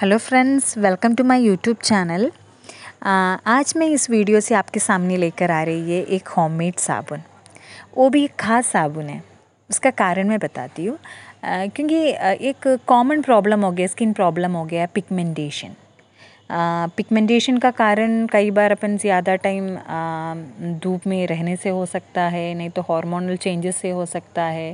hello friends welcome to my YouTube channel आज मैं इस वीडियो से आपके सामने लेकर आ रही है एक होममेड साबुन वो भी एक खास साबुन है उसका कारण मैं बताती हूँ uh, क्योंकि uh, एक कॉमन प्रॉब्लम हो गया स्किन प्रॉब्लम हो गया पिगमेंटेशन पिगमेंटेशन का कारण कई बार अपन ज़्यादा टाइम धूप में रहने से हो सकता है नहीं तो हार्मोनल चेंजेस से हो सकता है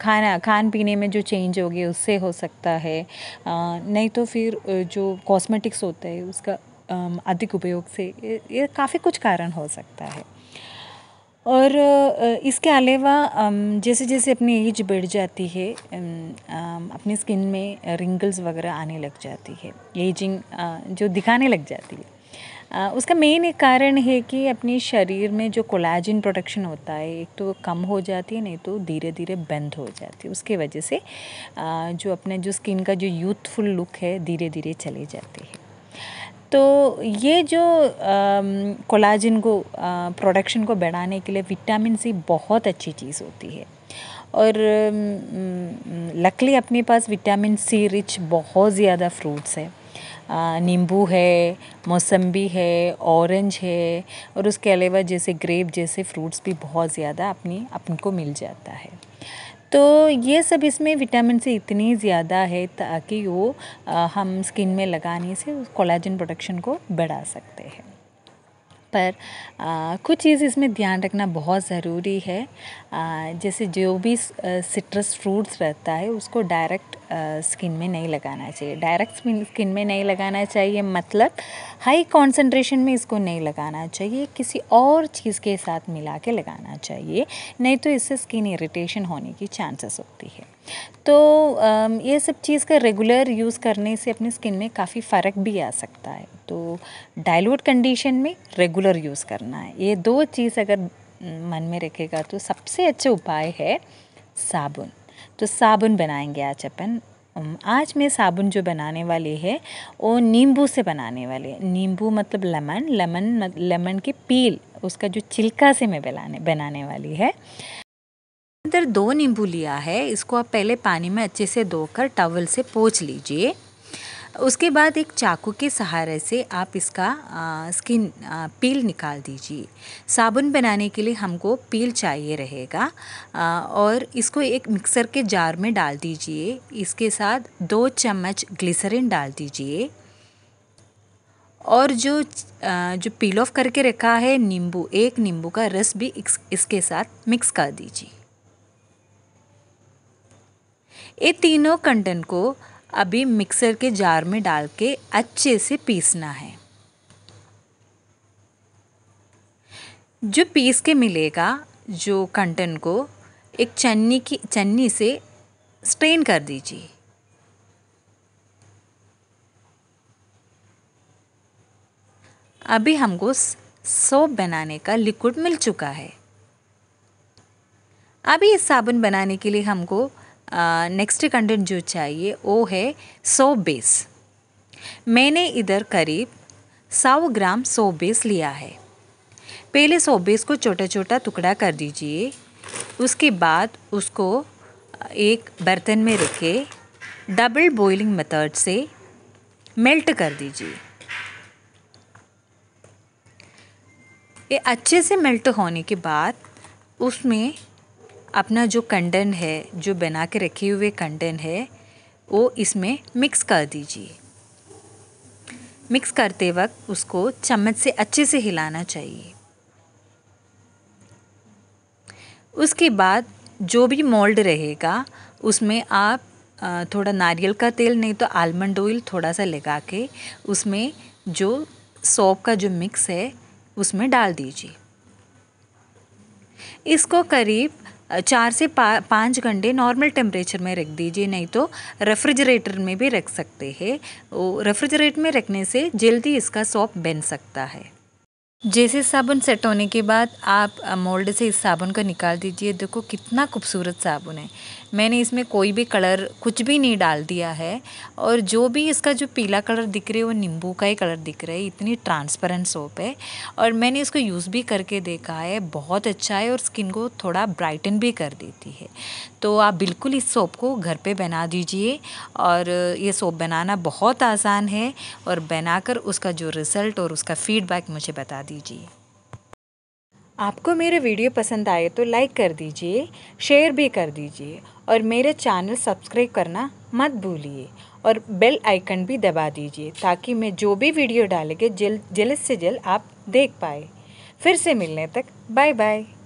खाना खान पीने में जो चेंज हो गए उससे हो सकता है नहीं तो फिर जो कॉस्मेटिक्स होता है उसका अधिक उपयोग से ये काफ़ी कुछ कारण हो सकता है और इसके अलावा जैसे जैसे अपनी एज बढ़ जाती है अपनी स्किन में रिंकल्स वगैरह आने लग जाती है एजिंग जो दिखाने लग जाती है उसका मेन एक कारण है कि अपने शरीर में जो कोलाजिन प्रोडक्शन होता है एक तो कम हो जाती है नहीं तो धीरे धीरे बंद हो जाती है उसके वजह से जो अपने जो स्किन का जो यूथफुल लुक है धीरे धीरे चले जाती है तो ये जो कोलाजिन को प्रोडक्शन को बढ़ाने के लिए विटामिन सी बहुत अच्छी चीज़ होती है और लकली अपने पास विटामिन सी रिच बहुत ज़्यादा फ्रूट्स है नींबू है मौसम्बी है ऑरेंज है और उसके अलावा जैसे ग्रेप जैसे फ्रूट्स भी बहुत ज़्यादा अपनी अपन को मिल जाता है तो ये सब इसमें विटामिन सी इतनी ज़्यादा है ताकि वो हम स्किन में लगाने से कोलाजन प्रोडक्शन को बढ़ा सकते हैं पर कुछ चीज़ इसमें ध्यान रखना बहुत ज़रूरी है जैसे जो भी सिट्रस फ्रूट्स रहता है उसको डायरेक्ट स्किन में नहीं लगाना चाहिए डायरेक्ट स्किन में नहीं लगाना चाहिए मतलब हाई कॉन्सेंट्रेशन में इसको नहीं लगाना चाहिए किसी और चीज़ के साथ मिला के लगाना चाहिए नहीं तो इससे स्किन इरिटेशन होने की चांसेस होती है तो ये सब चीज़ का रेगुलर यूज़ करने से अपनी स्किन में काफ़ी फ़र्क भी आ सकता है तो डायलोड कंडीशन में रेगुलर यूज़ करना है ये दो चीज़ अगर मन में रखेगा तो सबसे अच्छे उपाय है साबुन तो साबुन बनाएंगे आज अपन आज मैं साबुन जो बनाने वाली है वो नींबू से बनाने वाली है नींबू मतलब लेमन लेमन लेमन के पील उसका जो छिलका से मैं बनाने बनाने वाली है अंदर दो नींबू लिया है इसको आप पहले पानी में अच्छे से धोकर टॉवल से पोछ लीजिए उसके बाद एक चाकू के सहारे से आप इसका स्किन पील निकाल दीजिए साबुन बनाने के लिए हमको पील चाहिए रहेगा आ, और इसको एक मिक्सर के जार में डाल दीजिए इसके साथ दो चम्मच ग्लिसरिन डाल दीजिए और जो जो पील ऑफ करके रखा है नींबू एक नींबू का रस भी इसके साथ मिक्स कर दीजिए ये तीनों कंटन को अभी मिक्सर के जार में डाल के अच्छे से पीसना है जो पीस के मिलेगा जो कंटन को एक चन्नी की चन्नी से स्ट्रेन कर दीजिए अभी हमको सोप बनाने का लिक्विड मिल चुका है अभी इस साबुन बनाने के लिए हमको नेक्स्ट कंटेंट जो चाहिए वो है सौ बेस मैंने इधर करीब सौ ग्राम सौ बेस लिया है पहले सौ बेस को छोटा छोटा टुकड़ा कर दीजिए उसके बाद उसको एक बर्तन में रखे डबल बॉइलिंग मेथड से मेल्ट कर दीजिए ये अच्छे से मेल्ट होने के बाद उसमें अपना जो कंडन है जो बना के रखे हुए कंडन है वो इसमें मिक्स कर दीजिए मिक्स करते वक्त उसको चम्मच से अच्छे से हिलाना चाहिए उसके बाद जो भी मोल्ड रहेगा उसमें आप थोड़ा नारियल का तेल नहीं तो आलमंड ऑयल थोड़ा सा लगा के उसमें जो सौप का जो मिक्स है उसमें डाल दीजिए इसको करीब चार से पा पाँच घंटे नॉर्मल टेम्परेचर में रख दीजिए नहीं तो रेफ्रिजरेटर में भी रख सकते हैं रेफ्रिजरेटर में रखने से जल्दी इसका सॉप बन सकता है जैसे साबुन सेट होने के बाद आप मोल्ड से इस साबुन को निकाल दीजिए देखो कितना खूबसूरत साबुन है मैंने इसमें कोई भी कलर कुछ भी नहीं डाल दिया है और जो भी इसका जो पीला कलर दिख रहा है वो नींबू का ही कलर दिख रहा है इतनी ट्रांसपेरेंट सोप है और मैंने इसको यूज़ भी करके देखा है बहुत अच्छा है और स्किन को थोड़ा ब्राइटन भी कर देती है तो आप बिल्कुल इस सोप को घर पर बना दीजिए और ये सोप बनाना बहुत आसान है और बना उसका जो रिज़ल्ट और उसका फीडबैक मुझे बता दीजिए आपको मेरे वीडियो पसंद आए तो लाइक कर दीजिए शेयर भी कर दीजिए और मेरे चैनल सब्सक्राइब करना मत भूलिए और बेल आइकन भी दबा दीजिए ताकि मैं जो भी वीडियो डालेंगे जल्द जल्द से जल्द आप देख पाए फिर से मिलने तक बाय बाय